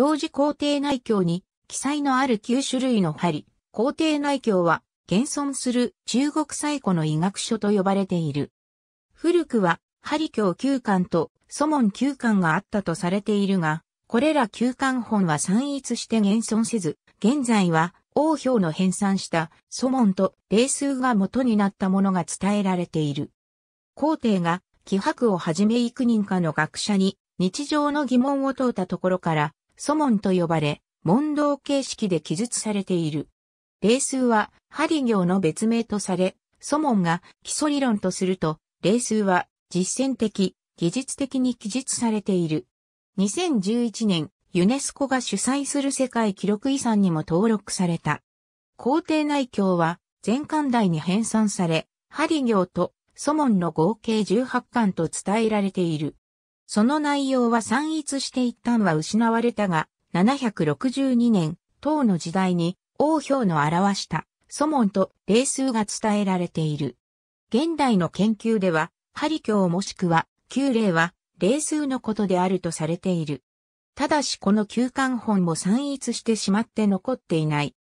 表示工程内鏡に記載のある9種類の針、工程内鏡は現存する中国最古の医学書と呼ばれている。古くは針鏡旧館と祖門旧館があったとされているが、これら旧館本は散逸して現存せず、現在は王表の編纂した祖門と霊数が元になったものが伝えられている。皇帝が、気迫をはじめ幾人かの学者に日常の疑問を問うたところから、ソモンと呼ばれ、問答形式で記述されている。例数は、針行の別名とされ、ソモンが基礎理論とすると、例数は実践的、技術的に記述されている。2011年、ユネスコが主催する世界記録遺産にも登録された。皇帝内教は全館台に編纂され、針行とソモンの合計18巻と伝えられている。その内容は散逸して一旦は失われたが、762年、唐の時代に王表の表した祖門と霊数が伝えられている。現代の研究では、ハリ教もしくは、旧霊は、霊数のことであるとされている。ただしこの旧刊本も散逸してしまって残っていない。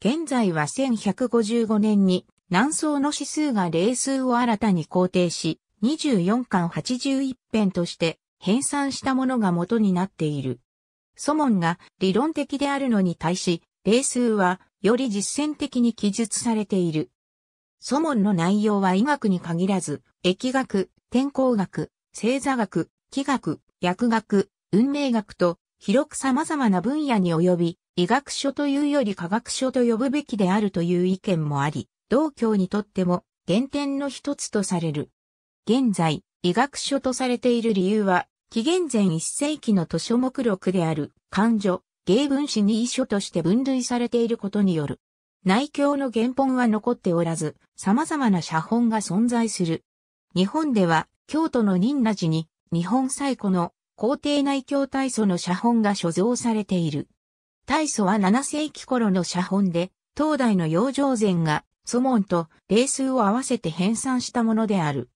現在は1155年に南宋の指数が霊数を新たに肯定し、24巻81編として編纂したものが元になっている。祖門が理論的であるのに対し、例数はより実践的に記述されている。祖門の内容は医学に限らず、疫学、天候学、星座学、気学、薬学、運命学と広く様々な分野に及び、医学書というより科学書と呼ぶべきであるという意見もあり、道教にとっても原点の一つとされる。現在、医学書とされている理由は、紀元前1世紀の図書目録である、漢書、芸文史に遺書として分類されていることによる。内教の原本は残っておらず、様々な写本が存在する。日本では、京都の仁和寺に、日本最古の皇帝内教大祖の写本が所蔵されている。大祖は7世紀頃の写本で、東大の養生禅が、祖門と霊数を合わせて編纂したものである。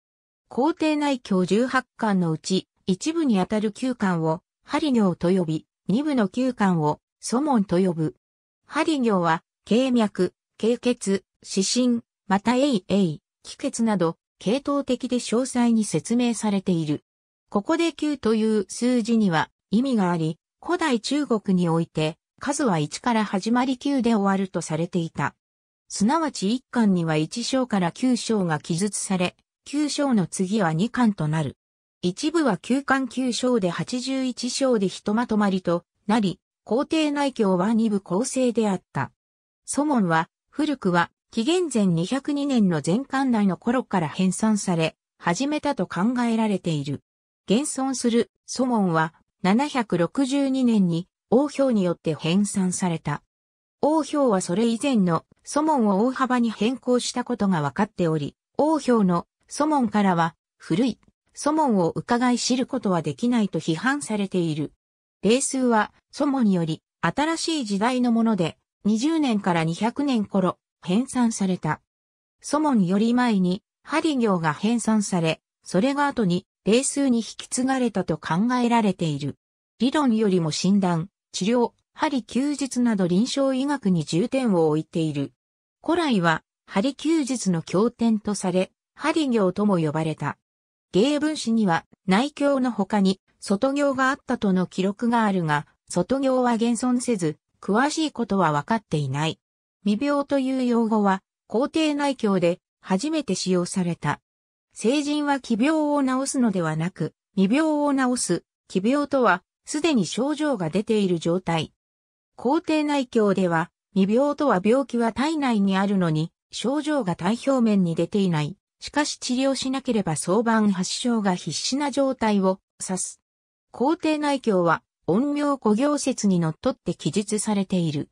皇帝内教18巻のうち、一部にあたる9巻を、針行と呼び、二部の9巻を、祖門と呼ぶ。針行は、経脈、経血、指針、また永永、気血など、系統的で詳細に説明されている。ここで9という数字には意味があり、古代中国において、数は1から始まり9で終わるとされていた。すなわち1巻には1章から9章が記述され、9章の次は2巻となる。一部は9巻9章で81章でひとまとまりとなり、皇帝内教は2部構成であった。祖門は、古くは、紀元前202年の前巻内の頃から編纂され、始めたと考えられている。現存する祖門は、762年に王表によって編纂された。王表はそれ以前の祖門を大幅に変更したことが分かっており、王表のソモンからは、古い、ソモンを伺い知ることはできないと批判されている。霊数は、ソモンにより、新しい時代のもので、20年から200年頃、編纂された。ソモンより前に、針行が編纂され、それが後に、霊数に引き継がれたと考えられている。理論よりも診断、治療、針休日など臨床医学に重点を置いている。古来は、針休日の経典とされ、針行とも呼ばれた。芸文史には内教の他に外行があったとの記録があるが、外行は現存せず、詳しいことは分かっていない。未病という用語は、皇帝内教で初めて使用された。成人は奇病を治すのではなく、未病を治す、奇病とは、すでに症状が出ている状態。皇帝内教では、未病とは病気は体内にあるのに、症状が体表面に出ていない、しかし治療しなければ早晩発症が必死な状態を指す。皇帝内教は、陰陽古行説にのっとって記述されている。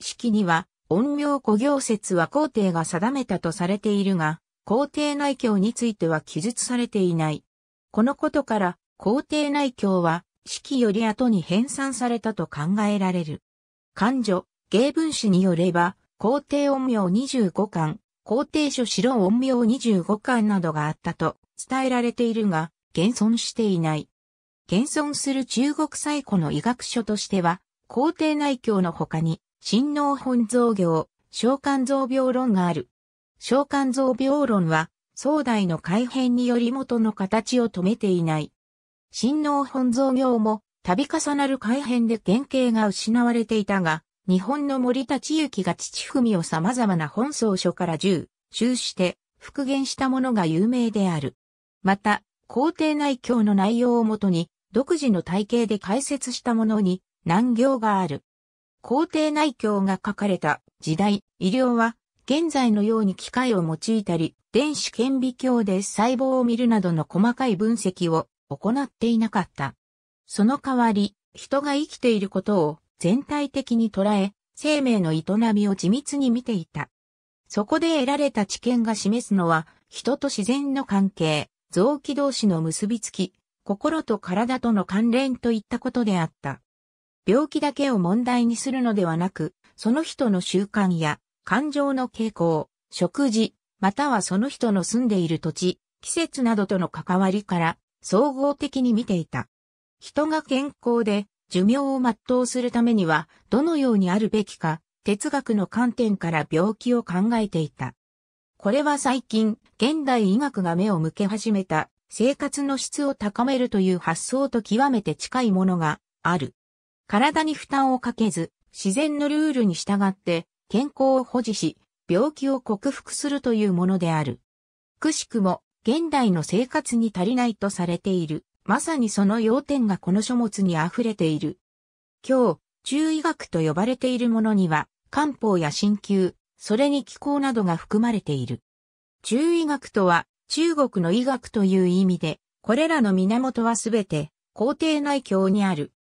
式には、陰陽古行説は皇帝が定めたとされているが、皇帝内教については記述されていない。このことから、皇帝内教は、式より後に編纂されたと考えられる。漢女、芸文史によれば、皇帝陰陽25巻、皇帝書白論音明25巻などがあったと伝えられているが、現存していない。現存する中国最古の医学書としては、皇帝内教の他に、神農本造業、小肝臓病論がある。小肝臓病論は、壮大の改変により元の形を止めていない。神農本造業も、度重なる改変で原型が失われていたが、日本の森田千幸が父文を様々な本草書から10、して復元したものが有名である。また、皇帝内教の内容をもとに、独自の体系で解説したものに難行がある。皇帝内教が書かれた時代、医療は現在のように機械を用いたり、電子顕微鏡で細胞を見るなどの細かい分析を行っていなかった。その代わり、人が生きていることを全体的に捉え、生命の営みを緻密に見ていた。そこで得られた知見が示すのは、人と自然の関係、臓器同士の結びつき、心と体との関連といったことであった。病気だけを問題にするのではなく、その人の習慣や感情の傾向、食事、またはその人の住んでいる土地、季節などとの関わりから総合的に見ていた。人が健康で寿命を全うするためには、どのようにあるべきか、哲学の観点から病気を考えていた。これは最近、現代医学が目を向け始めた、生活の質を高めるという発想と極めて近いものがある。体に負担をかけず、自然のルールに従って健康を保持し、病気を克服するというものである。くしくも、現代の生活に足りないとされているまさにその要点がこの書物に溢れている。今日、中医学と呼ばれているものには、漢方や鍼灸、それに気候などが含まれている。中医学とは、中国の医学という意味で、これらの源はすべて、皇帝内教にある。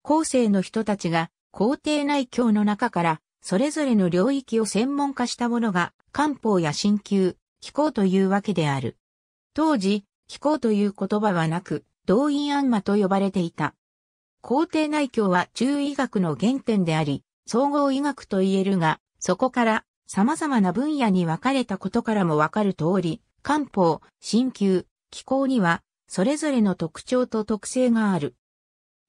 後世の人たちが、皇帝内教の中から、それぞれの領域を専門化したものが、漢方や鍼灸、気候というわけである。当時、気候という言葉はなく、動員案魔と呼ばれていた。皇帝内教は中医学の原点であり、総合医学と言えるが、そこから様々な分野に分かれたことからもわかる通り、漢方、鍼灸、気候には、それぞれの特徴と特性がある。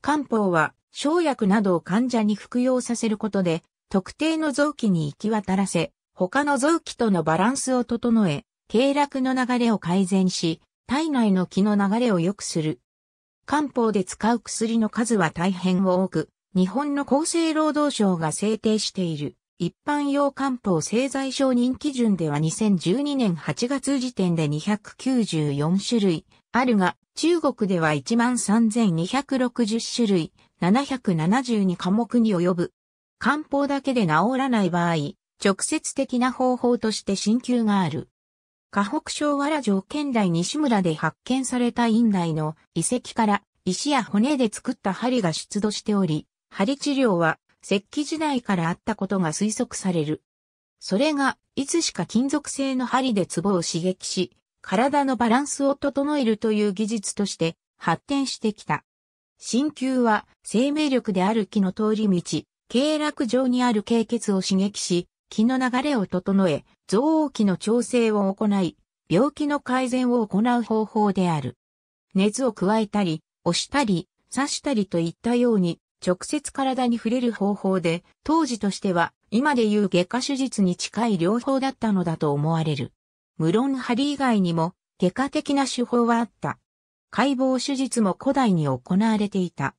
漢方は、生薬などを患者に服用させることで、特定の臓器に行き渡らせ、他の臓器とのバランスを整え、経絡の流れを改善し、体内の気の流れを良くする。漢方で使う薬の数は大変多く、日本の厚生労働省が制定している一般用漢方製剤承認基準では2012年8月時点で294種類あるが、中国では13,260種類772科目に及ぶ。漢方だけで治らない場合、直接的な方法として鍼灸がある。河北省わら城県内西村で発見された院内の遺跡から石や骨で作った針が出土しており、針治療は石器時代からあったことが推測される。それが、いつしか金属製の針で壺を刺激し、体のバランスを整えるという技術として発展してきた。鍼灸は生命力である木の通り道、経絡上にある経血を刺激し、気の流れを整え、増黄気の調整を行い、病気の改善を行う方法である。熱を加えたり、押したり、刺したりといったように、直接体に触れる方法で、当時としては、今でいう外科手術に近い療法だったのだと思われる。無論針以外にも、外科的な手法はあった。解剖手術も古代に行われていた。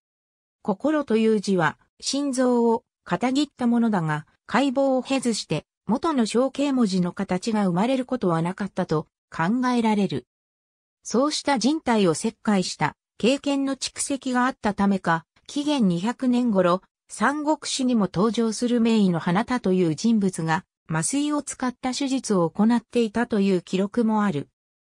心という字は、心臓を、片切ったものだが、解剖を経ずして元の象形文字の形が生まれることはなかったと考えられる。そうした人体を切開した経験の蓄積があったためか、紀元200年頃、三国志にも登場する名医の花田という人物が麻酔を使った手術を行っていたという記録もある。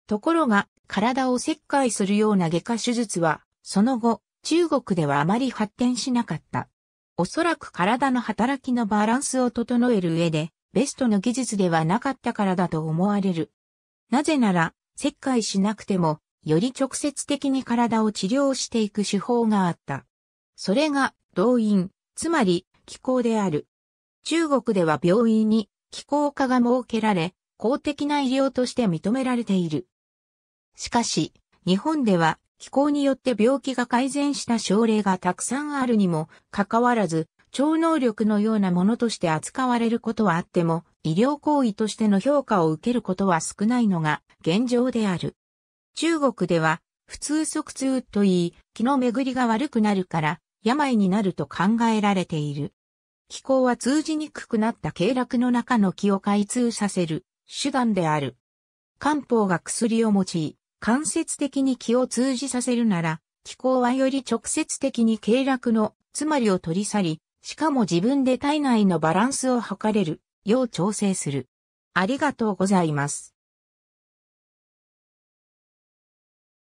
ところが、体を切開するような外科手術は、その後、中国ではあまり発展しなかった。おそらく体の働きのバランスを整える上で、ベストの技術ではなかったからだと思われる。なぜなら、切開しなくても、より直接的に体を治療していく手法があった。それが、動員、つまり、気候である。中国では病院に気候科が設けられ、公的な医療として認められている。しかし、日本では気候によって病気が改善した症例がたくさんあるにもかかわらず、超能力のようなものとして扱われることはあっても、医療行為としての評価を受けることは少ないのが現状である。中国では、普通即通といい、気の巡りが悪くなるから、病になると考えられている。気候は通じにくくなった経絡の中の気を開通させる手段である。漢方が薬を用い、間接的に気を通じさせるなら、気候はより直接的に経絡の、つまりを取り去り、しかも自分で体内のバランスを測れる、よう調整する。ありがとうございます。